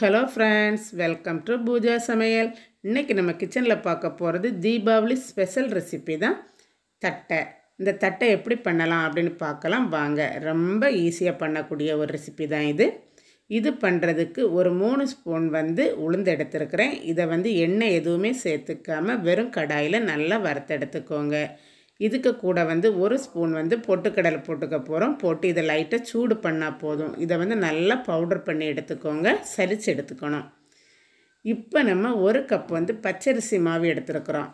hello friends welcome to Pooja சமையல் இன்றைக்கி நம்ம கிச்சனில் பார்க்க போகிறது தீபாவளி ஸ்பெஷல் ரெசிபி தான் தட்டை இந்த தட்டை எப்படி பண்ணலாம் அப்படின்னு பார்க்கலாம் வாங்க ரொம்ப ஈஸியாக பண்ணக்கூடிய ஒரு ரெசிபி தான் இது இது பண்ணுறதுக்கு ஒரு மூணு ஸ்பூன் வந்து உளுந்து எடுத்துருக்கிறேன் இதை வந்து எண்ணெய் எதுவுமே சேர்த்துக்காமல் வெறும் கடாயில் நல்லா வறுத்தெடுத்துக்கோங்க எடுத்துக்கோங்க இதுக்கு கூட வந்து ஒரு ஸ்பூன் வந்து பொட்டுக்கடலை போட்டுக்க போகிறோம் போட்டு இதை லைட்டாக சூடு பண்ணால் போதும் இதை வந்து நல்லா பவுடர் பண்ணி எடுத்துக்கோங்க சலிச்சு எடுத்துக்கணும் இப்போ நம்ம ஒரு கப் வந்து பச்சரிசி மாவு எடுத்துருக்குறோம்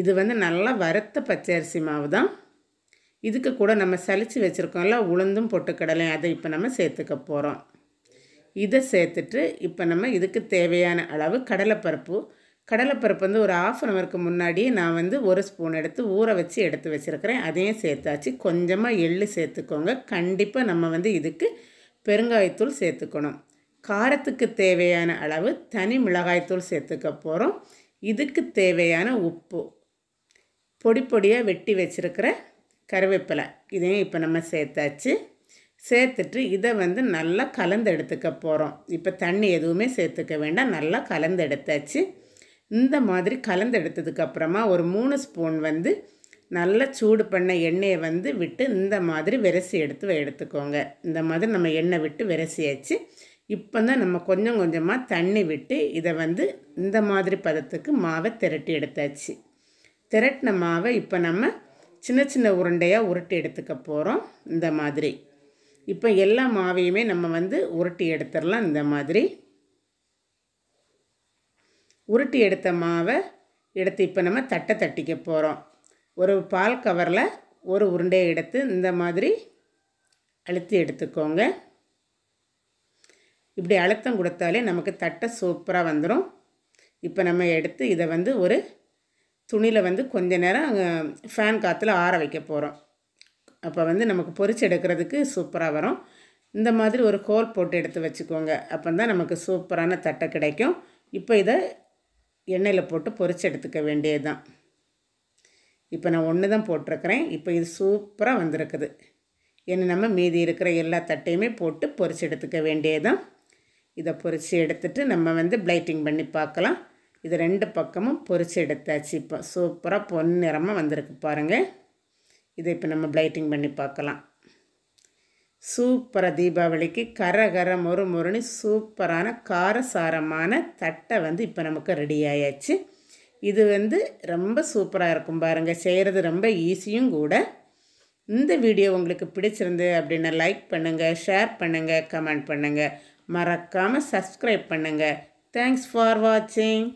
இது வந்து நல்லா வறுத்த பச்சரிசி மாவு தான் இதுக்கு கூட நம்ம சலித்து வச்சுருக்கோம்ல உளுந்தும் பொட்டுக்கடலையும் அதை இப்போ நம்ம சேர்த்துக்க போகிறோம் இதை சேர்த்துட்டு இப்போ நம்ம இதுக்கு தேவையான அளவு கடலைப்பருப்பு கடலைப்பருப்பு வந்து ஒரு ஆஃப் அன் ஹவருக்கு முன்னாடி நான் வந்து ஒரு ஸ்பூன் எடுத்து ஊற வச்சு எடுத்து வச்சுருக்கிறேன் அதையும் சேர்த்தாச்சு கொஞ்சமாக எள்ளு சேர்த்துக்கோங்க கண்டிப்பாக நம்ம வந்து இதுக்கு பெருங்காயத்தூள் சேர்த்துக்கணும் காரத்துக்கு தேவையான அளவு தனி மிளகாய்த்தூள் சேர்த்துக்க போகிறோம் இதுக்கு தேவையான உப்பு பொடி பொடியாக வெட்டி வச்சுருக்கிற கருவேப்பிலை இதையும் இப்போ நம்ம சேர்த்தாச்சு சேர்த்துட்டு இதை வந்து நல்லா கலந்து எடுத்துக்க போகிறோம் இப்போ தண்ணி எதுவுமே சேர்த்துக்க வேண்டாம் நல்லா கலந்து எடுத்தாச்சு இந்த மாதிரி கலந்தெடுத்ததுக்கு அப்புறமா ஒரு மூணு ஸ்பூன் வந்து நல்லா சூடு பண்ண எண்ணெயை வந்து விட்டு இந்த மாதிரி விரசி எடுத்து எடுத்துக்கோங்க இந்த மாதிரி நம்ம எண்ணெய் விட்டு விரசியாச்சு இப்போ தான் நம்ம கொஞ்சம் கொஞ்சமாக தண்ணி விட்டு இதை வந்து இந்த மாதிரி பதத்துக்கு மாவை திரட்டி எடுத்தாச்சு திரட்டின மாவை இப்போ நம்ம சின்ன சின்ன உருண்டையாக உருட்டி எடுத்துக்க போகிறோம் இந்த மாதிரி இப்போ எல்லா மாவையுமே நம்ம வந்து உருட்டி எடுத்துடலாம் இந்த மாதிரி உருட்டி எடுத்த மாவை எடுத்து இப்போ நம்ம தட்டை தட்டிக்க போகிறோம் ஒரு பால் கவரில் ஒரு உருண்டையை எடுத்து இந்த மாதிரி அழுத்தி எடுத்துக்கோங்க இப்படி அழுத்தம் கொடுத்தாலே நமக்கு தட்டை சூப்பராக வந்துடும் இப்போ நம்ம எடுத்து இதை வந்து ஒரு துணியில் வந்து கொஞ்ச நேரம் ஃபேன் காற்றுல ஆற வைக்க போகிறோம் அப்போ வந்து நமக்கு பொறிச்சு எடுக்கிறதுக்கு சூப்பராக வரும் இந்த மாதிரி ஒரு ஹோல் போட்டு எடுத்து வச்சுக்கோங்க அப்போ தான் நமக்கு சூப்பரான தட்டை கிடைக்கும் இப்போ இதை எண்ணெயில் போட்டு பொறிச்சு எடுத்துக்க வேண்டியது தான் இப்போ நான் ஒன்று தான் போட்டிருக்கிறேன் இப்போ இது சூப்பராக வந்திருக்குது என்ன நம்ம மீதி இருக்கிற எல்லா தட்டையுமே போட்டு பொறிச்சு எடுத்துக்க வேண்டியது தான் இதை பொரித்து எடுத்துட்டு நம்ம வந்து பிளைட்டிங் பண்ணி பார்க்கலாம் இது ரெண்டு பக்கமும் பொரித்து எடுத்தாச்சு இப்போ சூப்பராக பொன்னிறமாக வந்திருக்கு பாருங்கள் இதை இப்போ நம்ம பிளைட்டிங் பண்ணி பார்க்கலாம் சூப்பராக தீபாவளிக்கு கரகர மொறு மொறுன்னு சூப்பரான காரசாரமான தட்டை வந்து இப்போ நமக்கு ரெடி ஆயாச்சு இது வந்து ரொம்ப சூப்பராக இருக்கும் பாருங்கள் செய்கிறது ரொம்ப ஈஸியும் கூட இந்த வீடியோ உங்களுக்கு பிடிச்சிருந்து அப்படின்னா லைக் பண்ணுங்கள் ஷேர் பண்ணுங்கள் கமெண்ட் பண்ணுங்கள் மறக்காமல் சப்ஸ்கிரைப் பண்ணுங்கள் தேங்க்ஸ் ஃபார் வாட்சிங்